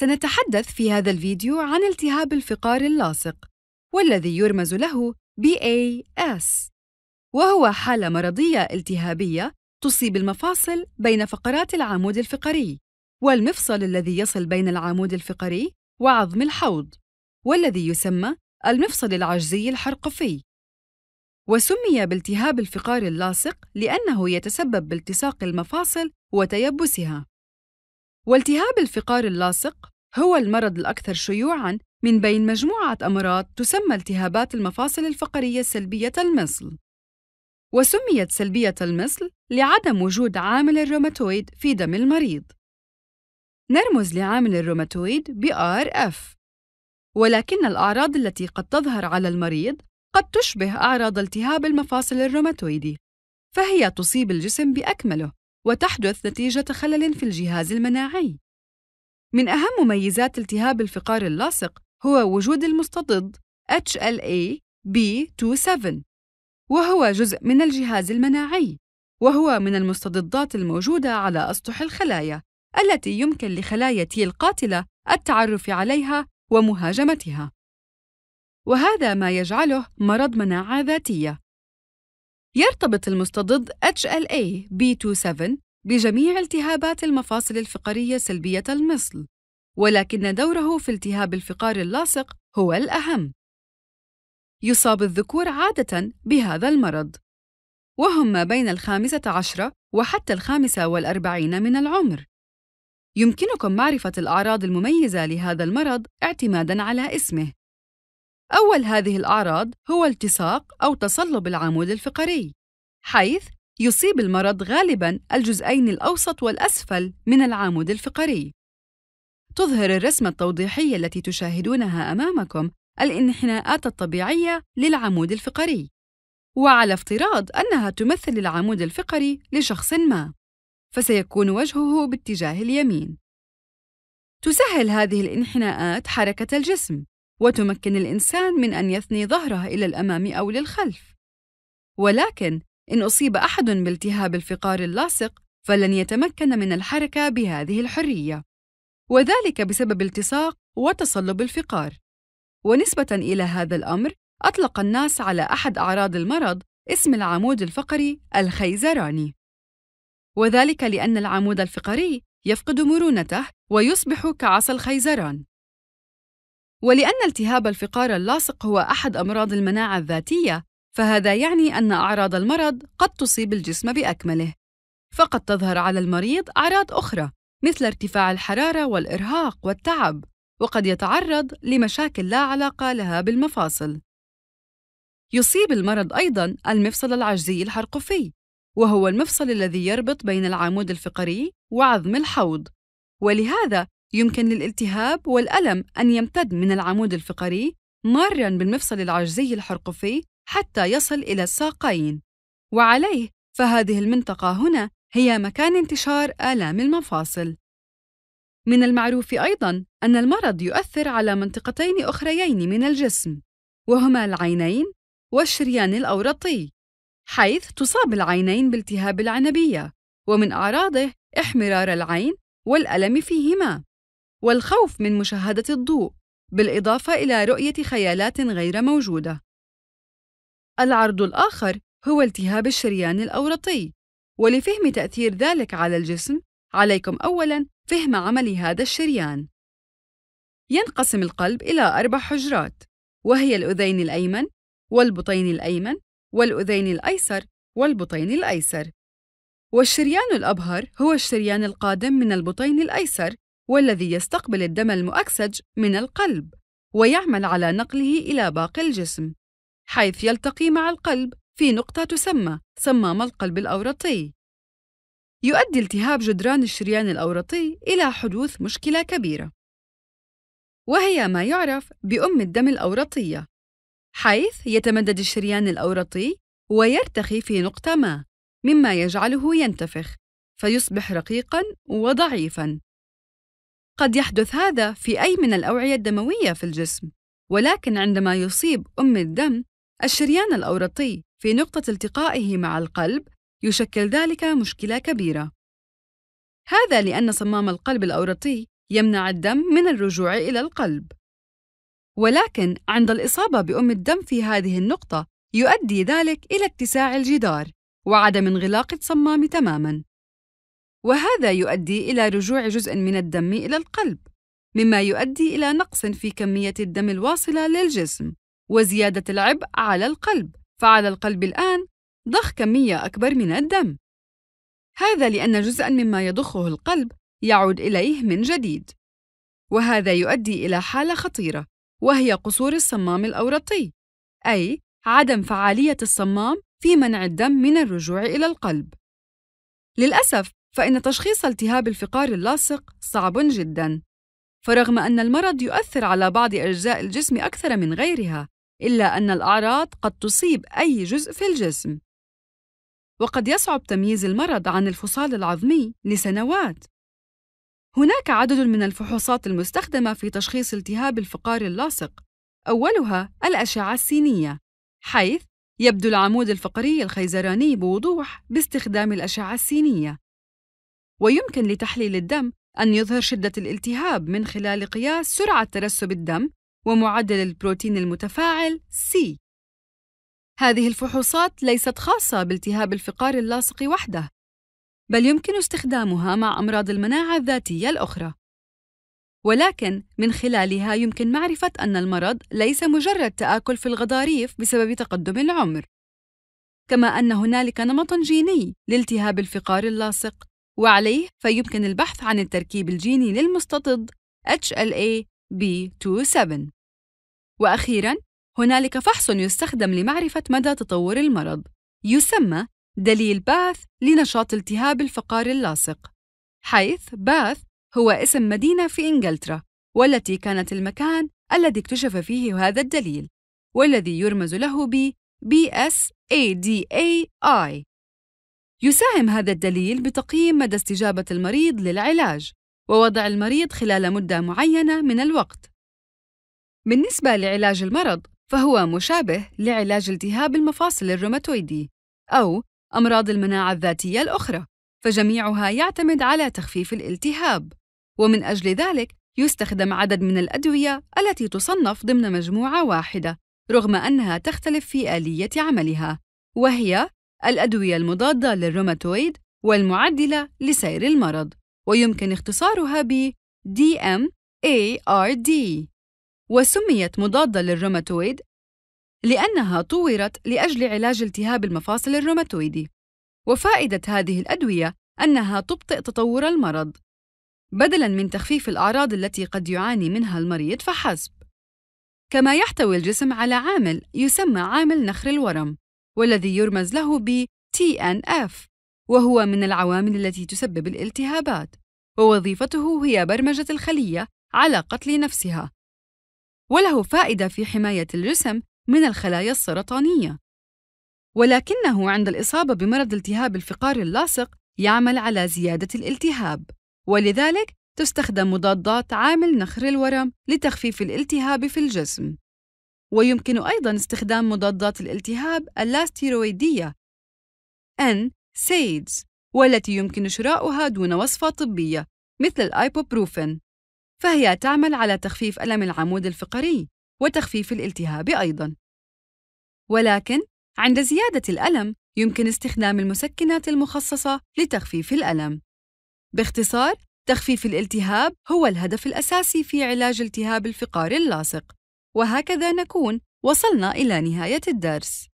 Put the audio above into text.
سنتحدث في هذا الفيديو عن التهاب الفقار اللاصق والذي يرمز له BAS وهو حالة مرضية التهابية تصيب المفاصل بين فقرات العمود الفقري والمفصل الذي يصل بين العمود الفقري وعظم الحوض والذي يسمى المفصل العجزي الحرقفي وسمي بالتهاب الفقار اللاصق لأنه يتسبب بالتصاق المفاصل وتيبسها والتهاب الفقار اللاصق هو المرض الأكثر شيوعاً من بين مجموعة أمراض تسمى التهابات المفاصل الفقرية سلبية المصل. وسميت سلبية المصل لعدم وجود عامل الروماتويد في دم المريض. نرمز لعامل الروماتويد RF ولكن الأعراض التي قد تظهر على المريض قد تشبه أعراض التهاب المفاصل الروماتويدي، فهي تصيب الجسم بأكمله، وتحدث نتيجة خلل في الجهاز المناعي. من أهم مميزات التهاب الفقار اللاصق هو وجود المستضد HLA B27 وهو جزء من الجهاز المناعي وهو من المستضدات الموجودة على أسطح الخلايا التي يمكن لخلايا تي القاتلة التعرف عليها ومهاجمتها وهذا ما يجعله مرض مناعة ذاتية يرتبط المستضد HLA B27 بجميع التهابات المفاصل الفقرية سلبية المثل، ولكن دوره في التهاب الفقار اللاصق هو الأهم. يصاب الذكور عادة بهذا المرض، وهم ما بين الخامسة عشرة وحتى الخامسة والأربعين من العمر. يمكنكم معرفة الأعراض المميزة لهذا المرض اعتمادًا على اسمه. أول هذه الأعراض هو التصاق أو تصلب العمود الفقري، حيث يصيب المرض غالباً الجزئين الأوسط والأسفل من العمود الفقري. تظهر الرسمة التوضيحية التي تشاهدونها أمامكم الانحناءات الطبيعية للعمود الفقري، وعلى افتراض أنها تمثل العمود الفقري لشخص ما، فسيكون وجهه باتجاه اليمين. تسهل هذه الانحناءات حركة الجسم، وتمكن الإنسان من أن يثني ظهره إلى الأمام أو للخلف. ولكن إن أصيب أحد بالتهاب الفقار اللاصق فلن يتمكن من الحركة بهذه الحرية وذلك بسبب التصاق وتصلب الفقار ونسبة إلى هذا الأمر أطلق الناس على أحد أعراض المرض اسم العمود الفقري الخيزراني وذلك لأن العمود الفقري يفقد مرونته ويصبح كعصا الخيزران ولأن التهاب الفقار اللاصق هو أحد أمراض المناعة الذاتية فهذا يعني أن أعراض المرض قد تصيب الجسم بأكمله فقد تظهر على المريض أعراض أخرى مثل ارتفاع الحرارة والإرهاق والتعب وقد يتعرض لمشاكل لا علاقة لها بالمفاصل يصيب المرض أيضاً المفصل العجزي الحرقفي وهو المفصل الذي يربط بين العمود الفقري وعظم الحوض ولهذا يمكن للالتهاب والألم أن يمتد من العمود الفقري ماراً بالمفصل العجزي الحرقفي حتى يصل إلى الساقين وعليه فهذه المنطقة هنا هي مكان انتشار آلام المفاصل من المعروف أيضاً أن المرض يؤثر على منطقتين أخريين من الجسم وهما العينين والشريان الأورطي حيث تصاب العينين بالتهاب العنبية ومن أعراضه احمرار العين والألم فيهما والخوف من مشاهدة الضوء بالإضافة إلى رؤية خيالات غير موجودة العرض الآخر هو التهاب الشريان الأورطي ولفهم تأثير ذلك على الجسم عليكم أولاً فهم عمل هذا الشريان ينقسم القلب إلى أربع حجرات وهي الأذين الأيمن والبطين الأيمن والأذين الأيسر والبطين الأيسر والشريان الأبهر هو الشريان القادم من البطين الأيسر والذي يستقبل الدم المؤكسج من القلب ويعمل على نقله إلى باقي الجسم حيث يلتقي مع القلب في نقطة تسمى صمام القلب الأورطي. يؤدي التهاب جدران الشريان الأورطي إلى حدوث مشكلة كبيرة، وهي ما يعرف بأم الدم الأورطية، حيث يتمدد الشريان الأورطي ويرتخي في نقطة ما، مما يجعله ينتفخ، فيصبح رقيقًا وضعيفًا. قد يحدث هذا في أي من الأوعية الدموية في الجسم، ولكن عندما يصيب أم الدم الشريان الأورطي في نقطة التقائه مع القلب يشكل ذلك مشكلة كبيرة. هذا لأن صمام القلب الأورطي يمنع الدم من الرجوع إلى القلب. ولكن عند الإصابة بأم الدم في هذه النقطة يؤدي ذلك إلى اتساع الجدار وعدم انغلاق الصمام تماماً. وهذا يؤدي إلى رجوع جزء من الدم إلى القلب، مما يؤدي إلى نقص في كمية الدم الواصلة للجسم، وزيادة العبء على القلب، فعلى القلب الآن ضخ كمية أكبر من الدم. هذا لأن جزءا مما يضخه القلب يعود إليه من جديد. وهذا يؤدي إلى حالة خطيرة، وهي قصور الصمام الأورطي، أي عدم فعالية الصمام في منع الدم من الرجوع إلى القلب. للأسف، فإن تشخيص التهاب الفقار اللاصق صعب جداً، فرغم أن المرض يؤثر على بعض أجزاء الجسم أكثر من غيرها، إلا أن الأعراض قد تصيب أي جزء في الجسم. وقد يصعب تمييز المرض عن الفصال العظمي لسنوات. هناك عدد من الفحوصات المستخدمة في تشخيص التهاب الفقار اللاصق، أولها الأشعة السينية، حيث يبدو العمود الفقري الخيزراني بوضوح باستخدام الأشعة السينية. ويمكن لتحليل الدم أن يظهر شدة الالتهاب من خلال قياس سرعة ترسب الدم ومعدل البروتين المتفاعل C. هذه الفحوصات ليست خاصة بالتهاب الفقار اللاصق وحده، بل يمكن استخدامها مع أمراض المناعة الذاتية الأخرى. ولكن من خلالها يمكن معرفة أن المرض ليس مجرد تآكل في الغضاريف بسبب تقدم العمر. كما أن هنالك نمط جيني لالتهاب الفقار اللاصق، وعليه فيمكن البحث عن التركيب الجيني للمستطد HLA B27 وأخيراً هنالك فحص يستخدم لمعرفة مدى تطور المرض يسمى دليل باث لنشاط التهاب الفقار اللاصق حيث باث هو اسم مدينة في إنجلترا والتي كانت المكان الذي اكتشف فيه هذا الدليل والذي يرمز له ب BSADAI يساهم هذا الدليل بتقييم مدى استجابة المريض للعلاج ووضع المريض خلال مدة معينة من الوقت. بالنسبة لعلاج المرض، فهو مشابه لعلاج التهاب المفاصل الروماتويدي أو أمراض المناعة الذاتية الأخرى، فجميعها يعتمد على تخفيف الالتهاب، ومن أجل ذلك يستخدم عدد من الأدوية التي تصنف ضمن مجموعة واحدة، رغم أنها تختلف في آلية عملها، وهي الأدوية المضادة للروماتويد والمعدلة لسير المرض. ويمكن اختصارها ب DMARD وسميت مضادة للروماتويد لأنها طورت لأجل علاج التهاب المفاصل الروماتويدي وفائدة هذه الأدوية أنها تبطئ تطور المرض بدلاً من تخفيف الأعراض التي قد يعاني منها المريض فحسب كما يحتوي الجسم على عامل يسمى عامل نخر الورم والذي يرمز له ب TNF وهو من العوامل التي تسبب الالتهابات ووظيفته هي برمجة الخلية على قتل نفسها وله فائدة في حماية الجسم من الخلايا السرطانية ولكنه عند الإصابة بمرض التهاب الفقار اللاصق يعمل على زيادة الالتهاب ولذلك تستخدم مضادات عامل نخر الورم لتخفيف الالتهاب في الجسم ويمكن أيضاً استخدام مضادات الالتهاب اللاستيرويدية N سيدز والتي يمكن شراؤها دون وصفة طبية مثل الآيبوبروفين فهي تعمل على تخفيف ألم العمود الفقري وتخفيف الالتهاب أيضاً ولكن عند زيادة الألم يمكن استخدام المسكنات المخصصة لتخفيف الألم باختصار تخفيف الالتهاب هو الهدف الأساسي في علاج التهاب الفقار اللاصق وهكذا نكون وصلنا إلى نهاية الدرس